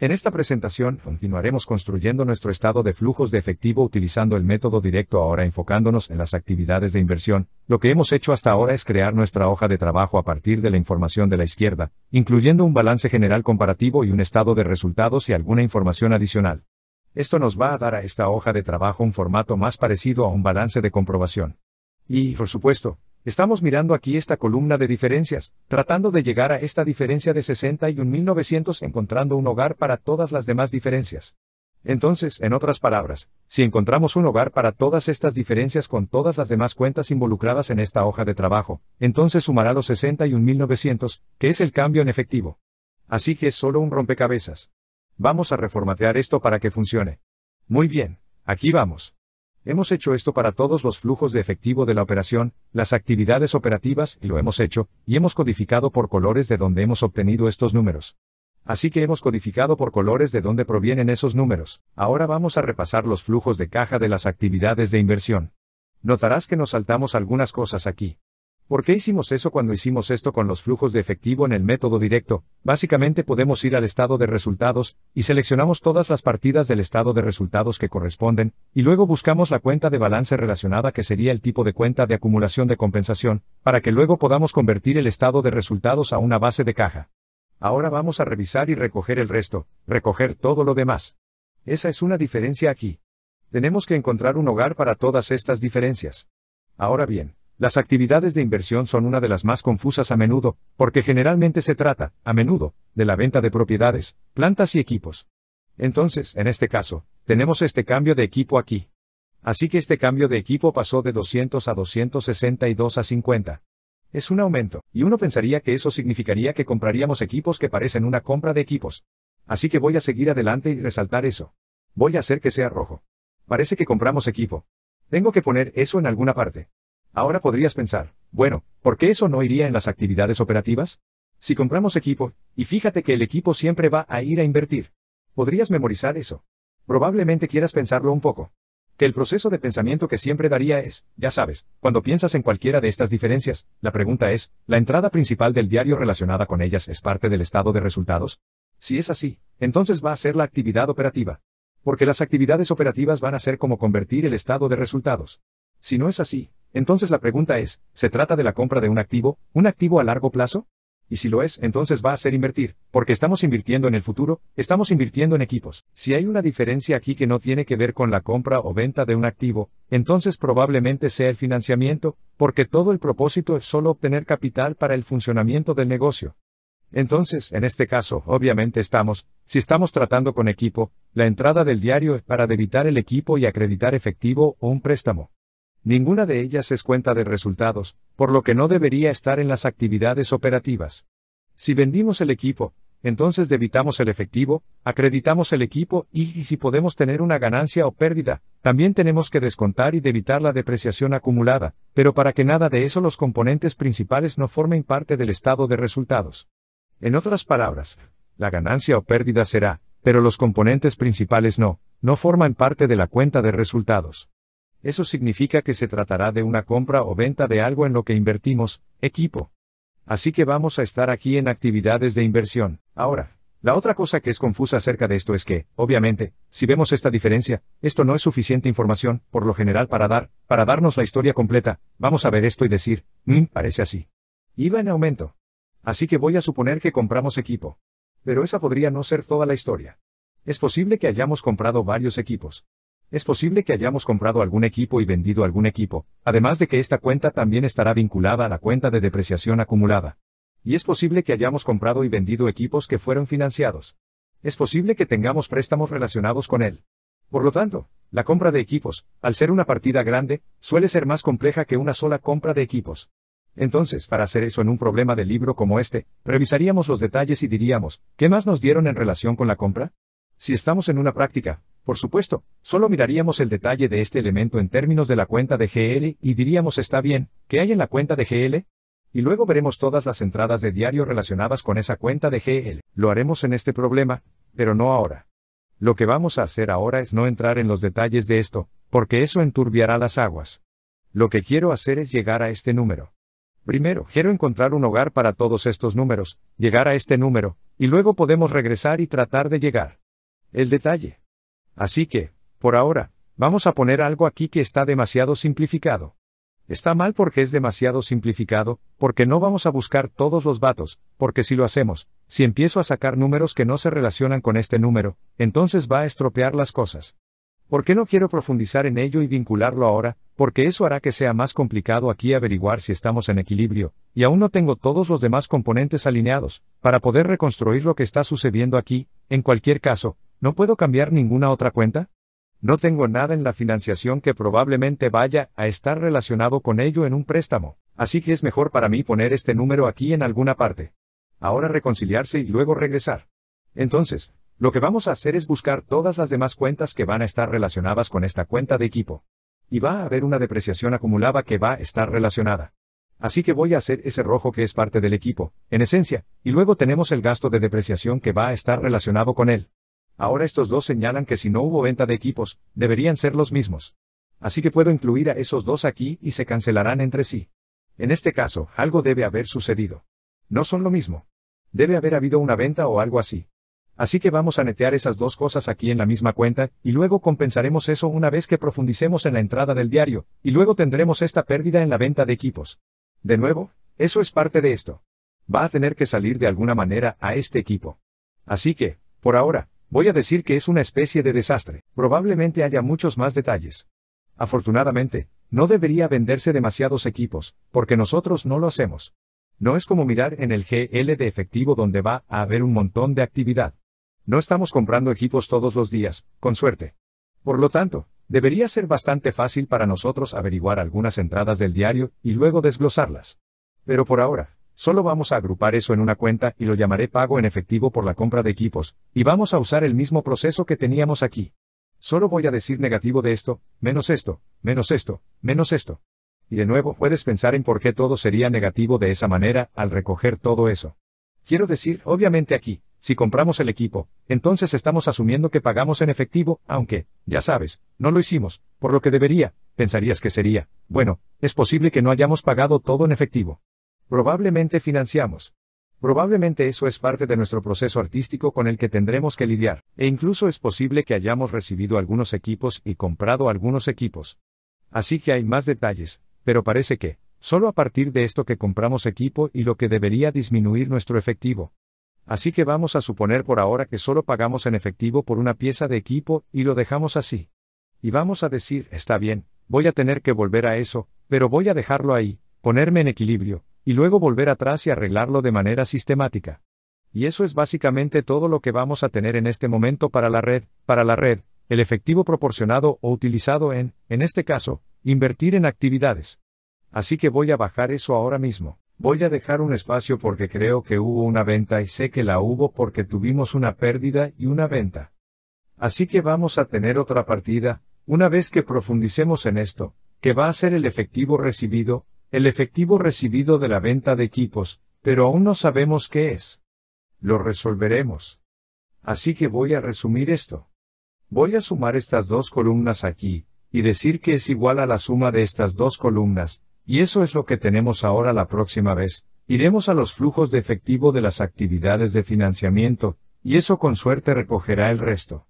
En esta presentación, continuaremos construyendo nuestro estado de flujos de efectivo utilizando el método directo ahora enfocándonos en las actividades de inversión. Lo que hemos hecho hasta ahora es crear nuestra hoja de trabajo a partir de la información de la izquierda, incluyendo un balance general comparativo y un estado de resultados y alguna información adicional. Esto nos va a dar a esta hoja de trabajo un formato más parecido a un balance de comprobación. Y, por supuesto, Estamos mirando aquí esta columna de diferencias, tratando de llegar a esta diferencia de 61.900 encontrando un hogar para todas las demás diferencias. Entonces, en otras palabras, si encontramos un hogar para todas estas diferencias con todas las demás cuentas involucradas en esta hoja de trabajo, entonces sumará los 61.900, que es el cambio en efectivo. Así que es solo un rompecabezas. Vamos a reformatear esto para que funcione. Muy bien, aquí vamos. Hemos hecho esto para todos los flujos de efectivo de la operación, las actividades operativas, y lo hemos hecho, y hemos codificado por colores de donde hemos obtenido estos números. Así que hemos codificado por colores de dónde provienen esos números. Ahora vamos a repasar los flujos de caja de las actividades de inversión. Notarás que nos saltamos algunas cosas aquí. ¿Por qué hicimos eso cuando hicimos esto con los flujos de efectivo en el método directo? Básicamente podemos ir al estado de resultados, y seleccionamos todas las partidas del estado de resultados que corresponden, y luego buscamos la cuenta de balance relacionada que sería el tipo de cuenta de acumulación de compensación, para que luego podamos convertir el estado de resultados a una base de caja. Ahora vamos a revisar y recoger el resto, recoger todo lo demás. Esa es una diferencia aquí. Tenemos que encontrar un hogar para todas estas diferencias. Ahora bien, las actividades de inversión son una de las más confusas a menudo, porque generalmente se trata, a menudo, de la venta de propiedades, plantas y equipos. Entonces, en este caso, tenemos este cambio de equipo aquí. Así que este cambio de equipo pasó de 200 a 262 a 50. Es un aumento, y uno pensaría que eso significaría que compraríamos equipos que parecen una compra de equipos. Así que voy a seguir adelante y resaltar eso. Voy a hacer que sea rojo. Parece que compramos equipo. Tengo que poner eso en alguna parte. Ahora podrías pensar, bueno, ¿por qué eso no iría en las actividades operativas? Si compramos equipo, y fíjate que el equipo siempre va a ir a invertir. ¿Podrías memorizar eso? Probablemente quieras pensarlo un poco. Que el proceso de pensamiento que siempre daría es, ya sabes, cuando piensas en cualquiera de estas diferencias, la pregunta es, ¿la entrada principal del diario relacionada con ellas es parte del estado de resultados? Si es así, entonces va a ser la actividad operativa. Porque las actividades operativas van a ser como convertir el estado de resultados. Si no es así, entonces la pregunta es, ¿se trata de la compra de un activo, un activo a largo plazo? Y si lo es, entonces va a ser invertir, porque estamos invirtiendo en el futuro, estamos invirtiendo en equipos. Si hay una diferencia aquí que no tiene que ver con la compra o venta de un activo, entonces probablemente sea el financiamiento, porque todo el propósito es solo obtener capital para el funcionamiento del negocio. Entonces, en este caso, obviamente estamos, si estamos tratando con equipo, la entrada del diario es para debitar el equipo y acreditar efectivo o un préstamo. Ninguna de ellas es cuenta de resultados, por lo que no debería estar en las actividades operativas. Si vendimos el equipo, entonces debitamos el efectivo, acreditamos el equipo y, si podemos tener una ganancia o pérdida, también tenemos que descontar y debitar la depreciación acumulada, pero para que nada de eso los componentes principales no formen parte del estado de resultados. En otras palabras, la ganancia o pérdida será, pero los componentes principales no, no forman parte de la cuenta de resultados. Eso significa que se tratará de una compra o venta de algo en lo que invertimos, equipo. Así que vamos a estar aquí en actividades de inversión. Ahora, la otra cosa que es confusa acerca de esto es que, obviamente, si vemos esta diferencia, esto no es suficiente información, por lo general para dar, para darnos la historia completa, vamos a ver esto y decir, mmm, parece así. Iba en aumento. Así que voy a suponer que compramos equipo. Pero esa podría no ser toda la historia. Es posible que hayamos comprado varios equipos. Es posible que hayamos comprado algún equipo y vendido algún equipo, además de que esta cuenta también estará vinculada a la cuenta de depreciación acumulada. Y es posible que hayamos comprado y vendido equipos que fueron financiados. Es posible que tengamos préstamos relacionados con él. Por lo tanto, la compra de equipos, al ser una partida grande, suele ser más compleja que una sola compra de equipos. Entonces, para hacer eso en un problema de libro como este, revisaríamos los detalles y diríamos, ¿qué más nos dieron en relación con la compra? Si estamos en una práctica, por supuesto, solo miraríamos el detalle de este elemento en términos de la cuenta de GL y diríamos está bien, ¿qué hay en la cuenta de GL? Y luego veremos todas las entradas de diario relacionadas con esa cuenta de GL. Lo haremos en este problema, pero no ahora. Lo que vamos a hacer ahora es no entrar en los detalles de esto, porque eso enturbiará las aguas. Lo que quiero hacer es llegar a este número. Primero, quiero encontrar un hogar para todos estos números, llegar a este número, y luego podemos regresar y tratar de llegar. El detalle. Así que, por ahora, vamos a poner algo aquí que está demasiado simplificado. Está mal porque es demasiado simplificado, porque no vamos a buscar todos los vatos, porque si lo hacemos, si empiezo a sacar números que no se relacionan con este número, entonces va a estropear las cosas. ¿Por qué no quiero profundizar en ello y vincularlo ahora? Porque eso hará que sea más complicado aquí averiguar si estamos en equilibrio, y aún no tengo todos los demás componentes alineados, para poder reconstruir lo que está sucediendo aquí, en cualquier caso, ¿No puedo cambiar ninguna otra cuenta? No tengo nada en la financiación que probablemente vaya a estar relacionado con ello en un préstamo, así que es mejor para mí poner este número aquí en alguna parte. Ahora reconciliarse y luego regresar. Entonces, lo que vamos a hacer es buscar todas las demás cuentas que van a estar relacionadas con esta cuenta de equipo. Y va a haber una depreciación acumulada que va a estar relacionada. Así que voy a hacer ese rojo que es parte del equipo, en esencia, y luego tenemos el gasto de depreciación que va a estar relacionado con él. Ahora estos dos señalan que si no hubo venta de equipos, deberían ser los mismos. Así que puedo incluir a esos dos aquí y se cancelarán entre sí. En este caso, algo debe haber sucedido. No son lo mismo. Debe haber habido una venta o algo así. Así que vamos a netear esas dos cosas aquí en la misma cuenta, y luego compensaremos eso una vez que profundicemos en la entrada del diario, y luego tendremos esta pérdida en la venta de equipos. De nuevo, eso es parte de esto. Va a tener que salir de alguna manera a este equipo. Así que, por ahora, Voy a decir que es una especie de desastre, probablemente haya muchos más detalles. Afortunadamente, no debería venderse demasiados equipos, porque nosotros no lo hacemos. No es como mirar en el GL de efectivo donde va a haber un montón de actividad. No estamos comprando equipos todos los días, con suerte. Por lo tanto, debería ser bastante fácil para nosotros averiguar algunas entradas del diario y luego desglosarlas. Pero por ahora, Solo vamos a agrupar eso en una cuenta y lo llamaré pago en efectivo por la compra de equipos, y vamos a usar el mismo proceso que teníamos aquí. Solo voy a decir negativo de esto, menos esto, menos esto, menos esto. Y de nuevo puedes pensar en por qué todo sería negativo de esa manera al recoger todo eso. Quiero decir, obviamente aquí, si compramos el equipo, entonces estamos asumiendo que pagamos en efectivo, aunque, ya sabes, no lo hicimos, por lo que debería, pensarías que sería, bueno, es posible que no hayamos pagado todo en efectivo. Probablemente financiamos. Probablemente eso es parte de nuestro proceso artístico con el que tendremos que lidiar, e incluso es posible que hayamos recibido algunos equipos y comprado algunos equipos. Así que hay más detalles, pero parece que, solo a partir de esto que compramos equipo y lo que debería disminuir nuestro efectivo. Así que vamos a suponer por ahora que solo pagamos en efectivo por una pieza de equipo y lo dejamos así. Y vamos a decir, está bien, voy a tener que volver a eso, pero voy a dejarlo ahí, ponerme en equilibrio, y luego volver atrás y arreglarlo de manera sistemática. Y eso es básicamente todo lo que vamos a tener en este momento para la red, para la red, el efectivo proporcionado o utilizado en, en este caso, invertir en actividades. Así que voy a bajar eso ahora mismo. Voy a dejar un espacio porque creo que hubo una venta y sé que la hubo porque tuvimos una pérdida y una venta. Así que vamos a tener otra partida, una vez que profundicemos en esto, que va a ser el efectivo recibido, el efectivo recibido de la venta de equipos, pero aún no sabemos qué es. Lo resolveremos. Así que voy a resumir esto. Voy a sumar estas dos columnas aquí, y decir que es igual a la suma de estas dos columnas, y eso es lo que tenemos ahora la próxima vez, iremos a los flujos de efectivo de las actividades de financiamiento, y eso con suerte recogerá el resto.